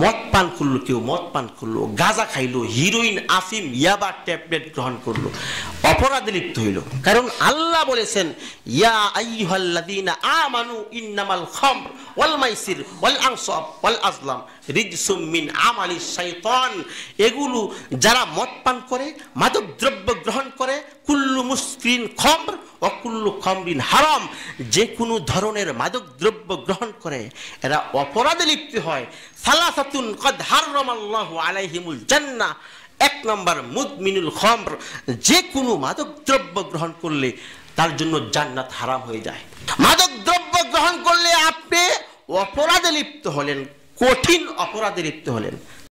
মদ পান করলো কেউ মদ পান করলো গাঁজা খাইলো হিরোইন আফিম ইয়াবা ট্যাবলেট গ্রহণ করলো অপরাধে লিপ্ত হইল কারণ আল্লাহ বলেছেন ইয়া আইহাল্লাযীনা আমানু ইন্নামাল খামর ওয়াল মাইসির ওয়াল আনসাব ওয়াল আজলাম রিজসুম মিন আমালি শাইতান এগুলো যারা মদ পান করে মাদক দ্রব্য গ্রহণ করে কুল্লু মুসকিন খমর অকুল্লু খামরিন হারাম যে কোনো ধরনের মাদক দ্রব্য গ্রহণ করে এরা অপরাধে লিপ্ত হয় সালাসাতুন কদ হারাম আল্লাহ আলাইহিমুল জান্না এক নম্বর মুদমিনুল খমর যে কোনো মাদক দ্রব্য গ্রহণ করলে তার জন্য জান্নাত হারাম হয়ে যায় মাদক দ্রব্য গ্রহণ করলে আপনি অপরাধে লিপ্ত হলেন কঠিন অপরাধে লিপ্ত হলেন